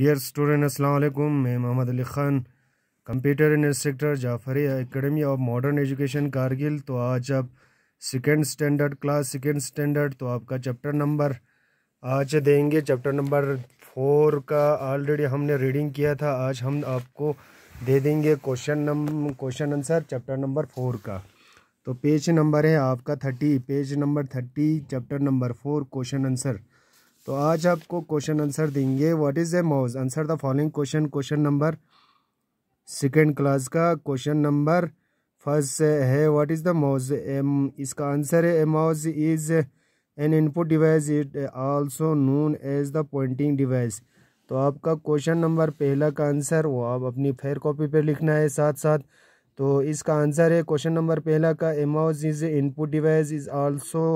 dear student अस्सलाम वालेकुम मैं Mohammad Ali Khan computer instructor Jafaria academy of modern education Kargil तो आज आप second standard class second standard तो आपका चैप्टर नंबर आज देंगे चैप्टर नंबर फोर का ऑलरेडी हमने रीडिंग किया था आज हम आपको दे देंगे question number question answer chapter number four का तो पेज नंबर है आपका thirty page number thirty chapter number four question answer तो आज आपको क्वेश्चन आंसर देंगे what is a mouse answer the following question question number second class का question number first है व्हाट इज़ द माउस इसका answer है a mouse is an input device it also known as the pointing device तो आपका question number पहला का answer वो आप अपनी फेयर कॉपी पर लिखना है साथ साथ तो इसका आंसर है क्वेश्चन नंबर पहला का mouse is input device is also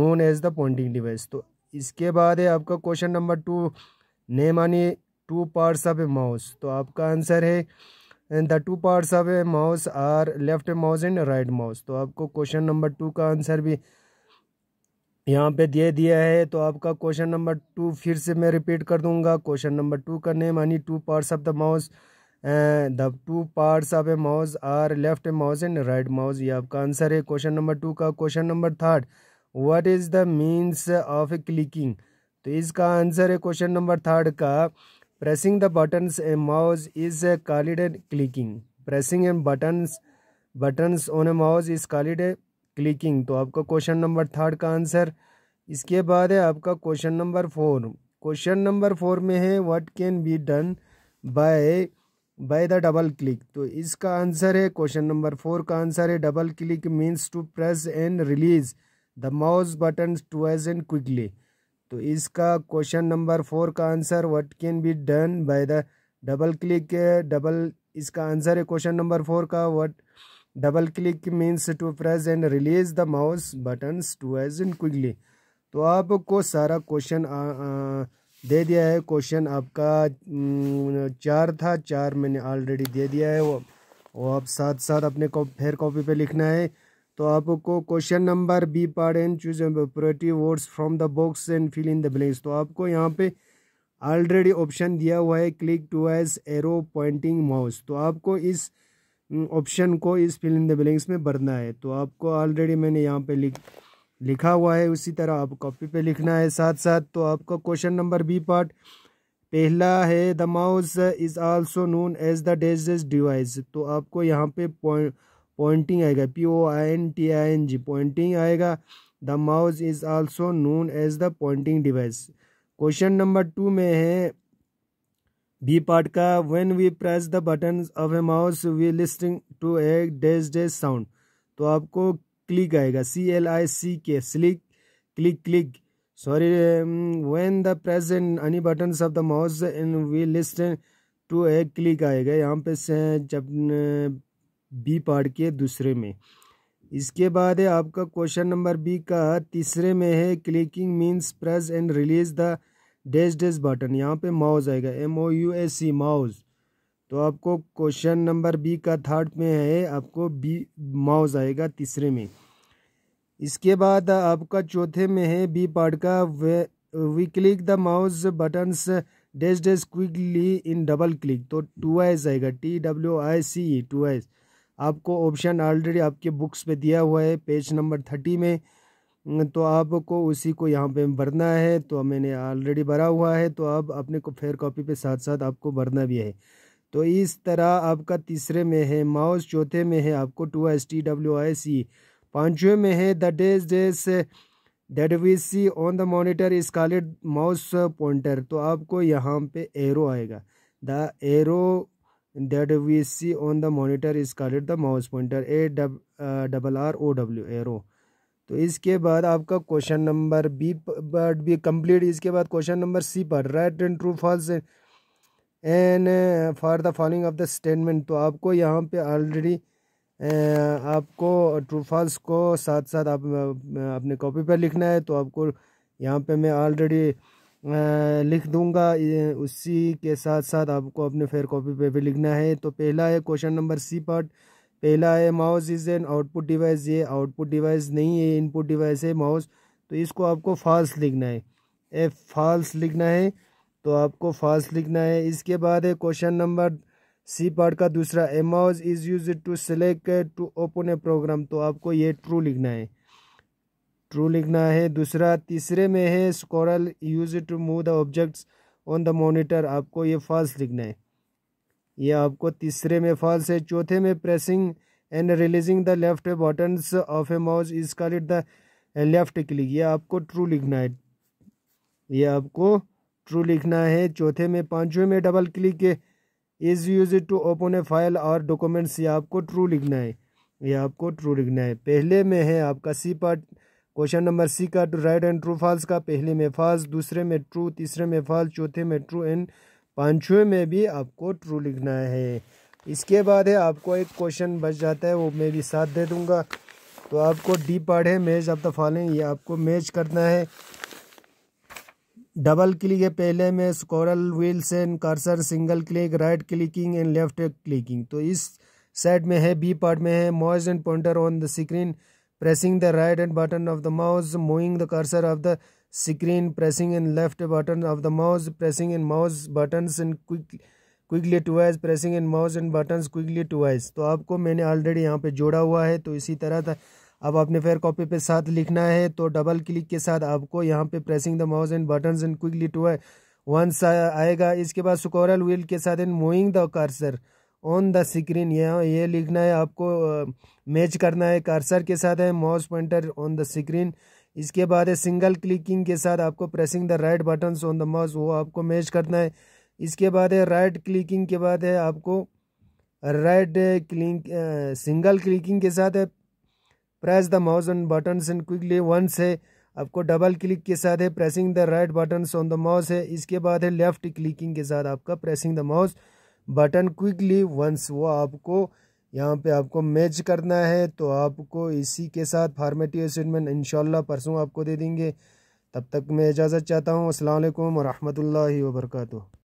known as the pointing device तो इसके बाद है आपका question number two name many two parts of a mouse तो आपका आंसर है and the two parts of a mouse are left mouse and right mouse तो आपको क्वेश्चन नंबर टू का आंसर भी यहाँ पे दे दिया है तो आपका क्वेश्चन नंबर टू फिर से मैं रिपीट कर दूंगा क्वेश्चन नंबर टू का नेम यानी two parts of the mouse the two parts of a mouse are left mouse and right mouse ये आपका आंसर है क्वेश्चन नंबर टू का question number third what is the means of clicking तो इसका answer है question number third का pressing the buttons a mouse is called clicking pressing and buttons buttons on a mouse is called clicking तो आपका question number third का answer इसके बाद है आपका question number four question number four में है what can be done by by the double click तो इसका आंसर है क्वेश्चन नंबर फोर का आंसर है double click means to press and release the mouse button twice and quickly तो इसका question number four का answer what can be done by the double click double इसका answer है question number four का what double click means to press and release the mouse buttons twice quickly तो आपको सारा question दे दिया है question आपका चार था चार मैंने ऑलरेडी दे दिया है वो वो आप साथ साथ अपने कौ, फिर कॉपी पे लिखना है तो आपको question number B part and choose proper words from the box and fill in the blanks तो आपको यहाँ पे ऑलरेडी ऑप्शन दिया हुआ है click twice arrow pointing mouse तो आपको इस ऑप्शन को इस फिल इन द ब्लैंक्स में भरना है तो आपको ऑलरेडी मैंने यहाँ पे लिख लिखा हुआ है उसी तरह आप कॉपी पे लिखना है साथ साथ तो आपका क्वेश्चन नंबर बी पार्ट पहला है the mouse is also known as the dash device तो आपको यहाँ पे पॉइंट पॉइंटिंग आएगा P O I N T I N G pointing आएगा the mouse is also known as the pointing device question number two में है B part का when we press the button of a mouse we listing to a dash dash sound तो आपको click आएगा C L I सी के slick click click sorry when the press any button of the mouse in we listing to a click आएगा यहाँ पे जब B part के दूसरे में इसके बाद है आपका क्वेश्चन नंबर बी का तीसरे में है clicking means press and release the dash dash button यहाँ पे माउस आएगा M O U S C mouse तो आपको क्वेश्चन नंबर बी का थर्ड में है आपको बी माउस आएगा तीसरे में इसके बाद आपका चौथे में है बी पार्ट का way we click the mouse buttons dash dash quickly in double click तो टू आइज आएगा T W I C twice आपको ऑप्शन ऑलरेडी आपके बुक्स पे दिया हुआ है पेज नंबर थर्टी में तो आपको उसी को यहाँ पे भरना है तो मैंने ऑलरेडी भरा हुआ है तो आप अपने को फेयर कॉपी पे साथ साथ आपको भरना भी है तो इस तरह आपका तीसरे में है माउस चौथे में है आपको twice T W I C पाँचवें में है the dash dash that we see on the monitor is called mouse pointer तो आपको यहाँ पे एरो आएगा the arrow that we see on the monitor is called the mouse pointer a uh, double r o w arrow तो इसके बाद आपका question number B but B complete इसके बाद क्वेश्चन नंबर सी पर right and true false and for the following of the statement तो आपको यहाँ पे ऑलरेडी uh, आपको ट्रू फॉल्स को साथ साथ आप uh, अपने कॉपी पर लिखना है तो आपको यहाँ पे मैं ऑलरेडी लिख दूंगा उसी के साथ साथ आपको अपने फेयर कॉपी पे भी लिखना है तो पहला है क्वेश्चन नंबर सी पार्ट पहला है mouse is an output device ये आउटपुट डिवाइस नहीं है इनपुट डिवाइस है माउस तो इसको आपको फाल्स लिखना है ए फाल्स लिखना है तो आपको फाल्स लिखना है इसके बाद है क्वेश्चन नंबर सी पार्ट का दूसरा a mouse is use to select to open a program तो आपको ये ट्रू लिखना है ट्रू लिखना है दूसरा तीसरे में है scroll use to move the objects on the monitor आपको ये फॉल्स लिखना है ये आपको तीसरे में फॉल्स है चौथे में pressing and releasing the left buttons of a mouse is it the left click ये आपको ट्रू लिखना है ये आपको ट्रू लिखना है चौथे में पाँचवें में double click is use to open a file और डॉक्यूमेंट्स ये आपको ट्रू लिखना है ये आपको ट्रू लिखना है पहले में है आपका C part question number C का राइट एंड ट्रू फॉल्स का पहले में फॉल्स दूसरे में ट्रू तीसरे में फॉल्स चौथे में ट्रू एंड पाँचवें में भी आपको ट्रू लिखना है इसके बाद है आपको एक क्वेश्चन बच जाता है वो मैं भी साथ दे दूंगा तो आपको डी पार्ट है मैच ऑफ द फॉलोइंग ये आपको मैच करना है डबल क्लिक है पहले में scroll wheels and cursor single click right clicking and left clicking तो इस साइड में है बी पार्ट में है mouse and pointer on the screen pressing the right hand button of the mouse, moving the cursor of the screen, pressing in left button of the mouse, pressing in mouse buttons and quick quickly twice pressing in mouse and buttons quickly twice तो आपको मैंने already यहाँ पे जोड़ा हुआ है तो इसी तरह था अब आपने फेयर कॉपी पे साथ लिखना है तो डबल क्लिक के साथ आपको यहाँ पे pressing the mouse and buttons and quickly twice once आएगा इसके बाद सुकोरल व्हील के साथ in moving the cursor on the screen ये ये लिखना है आपको मैच करना है कर्सर के साथ है mouse pointer on the screen इसके बाद है सिंगल क्लिकिंग के साथ आपको pressing the right buttons on the mouse वो आपको मैच करना है इसके बाद है राइट क्लिकिंग के बाद है आपको राइट क्लिक सिंगल क्लिकिंग के साथ है press the mouse on button and quickly once है आपको डबल क्लिक के साथ है pressing the right buttons on the mouse है इसके बाद है लेफ्ट क्लिकिंग के साथ आपका pressing the mouse button quickly once वो आपको यहाँ पे आपको मैच करना है तो आपको इसी के साथ फार्मेटी स्टेटमेंट इन परसों आपको दे देंगे तब तक मैं इजाज़त चाहता हूँ असल वरहमल वर्का